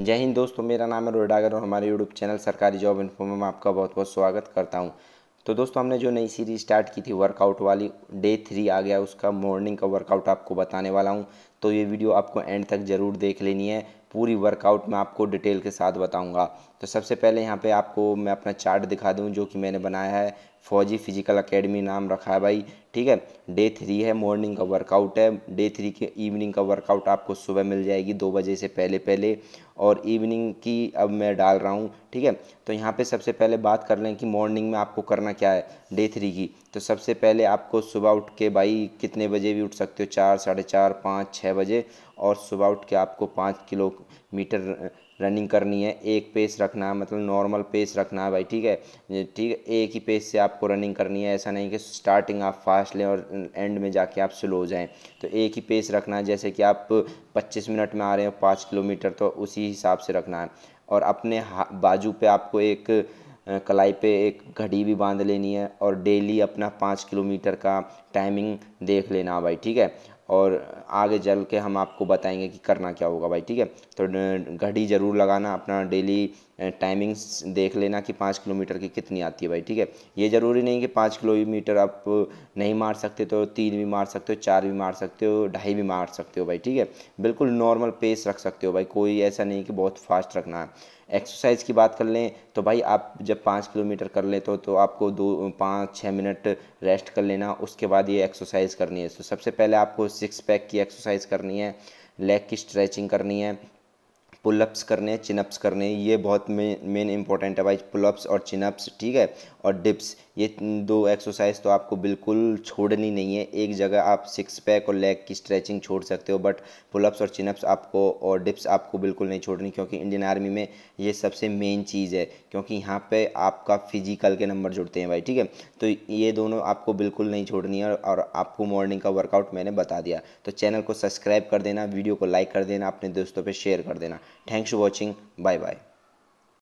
जय हिंद दोस्तों मेरा नाम है रोहिडागर और हमारे यूट्यूब चैनल सरकारी जॉब इन्फो में आपका बहुत बहुत स्वागत करता हूँ तो दोस्तों हमने जो नई सीरीज स्टार्ट की थी वर्कआउट वाली डे थ्री आ गया उसका मॉर्निंग का वर्कआउट आपको बताने वाला हूँ तो ये वीडियो आपको एंड तक ज़रूर देख लेनी है पूरी वर्कआउट मैं आपको डिटेल के साथ बताऊंगा तो सबसे पहले यहाँ पे आपको मैं अपना चार्ट दिखा दूँ जो कि मैंने बनाया है फौजी फिजिकल एकेडमी नाम रखा है भाई ठीक है डे थ्री है मॉर्निंग का वर्कआउट है डे थ्री के इवनिंग का वर्कआउट आपको सुबह मिल जाएगी दो बजे से पहले पहले और इवनिंग की अब मैं डाल रहा हूँ ठीक है तो यहाँ पे सबसे पहले बात कर लें कि मॉर्निंग में आपको करना क्या है डे थ्री की तो सबसे पहले आपको सुबह उठ के भाई कितने बजे भी उठ सकते हो चार साढ़े चार पाँच छः बजे और सुबह उठ के आपको पाँच किलोमीटर रनिंग करनी है एक पेस रखना है मतलब नॉर्मल पेस रखना है भाई ठीक है ठीक है एक ही पेस से आपको रनिंग करनी है ऐसा नहीं कि स्टार्टिंग आप फास्ट लें और एंड में जाके आप स्लो जाएं जाएँ तो एक ही पेस रखना है जैसे कि आप 25 मिनट में आ रहे हो पाँच किलोमीटर तो उसी हिसाब से रखना है और अपने बाजू पे आपको एक कलाई पे एक घड़ी भी बांध लेनी है और डेली अपना पाँच किलोमीटर का टाइमिंग देख लेना भाई ठीक है और आगे चल के हम आपको बताएंगे कि करना क्या होगा भाई ठीक है तो घड़ी ज़रूर लगाना अपना डेली टाइमिंग्स देख लेना कि पाँच किलोमीटर की कितनी आती है भाई ठीक है ये ज़रूरी नहीं कि पाँच किलोमीटर आप नहीं मार सकते तो तीन भी मार सकते हो चार भी मार सकते हो ढाई भी मार सकते हो भाई ठीक है बिल्कुल नॉर्मल पेस रख सकते हो भाई कोई ऐसा नहीं कि बहुत फास्ट रखना है एक्सरसाइज की बात कर लें तो भाई आप जब पाँच किलोमीटर कर लेते हो तो आपको दो पाँच छः मिनट रेस्ट कर लेना उसके बाद ये एक्सरसाइज करनी है तो सबसे पहले आपको सिक्स पैक की एक्सरसाइज करनी है लेग की स्ट्रेचिंग करनी है पुलअप्स करने हैं चिनअप्स करने हैं ये बहुत मेन इंपॉर्टेंट है भाई पुलअप्स और चिनअप्स ठीक है और डिप्स ये दो एक्सरसाइज तो आपको बिल्कुल छोड़नी नहीं है एक जगह आप सिक्स पैक और लेग की स्ट्रेचिंग छोड़ सकते हो बट पुलअप्स और चिनअप्स आपको और डिप्स आपको बिल्कुल नहीं छोड़नी क्योंकि इंडियन आर्मी में ये सबसे मेन चीज़ है क्योंकि यहाँ पे आपका फिजिकल के नंबर जुड़ते हैं भाई ठीक है तो ये दोनों आपको बिल्कुल नहीं छोड़नी है और आपको मॉर्निंग का वर्कआउट मैंने बता दिया तो चैनल को सब्सक्राइब कर देना वीडियो को लाइक कर देना अपने दोस्तों पर शेयर कर देना thanks for watching bye bye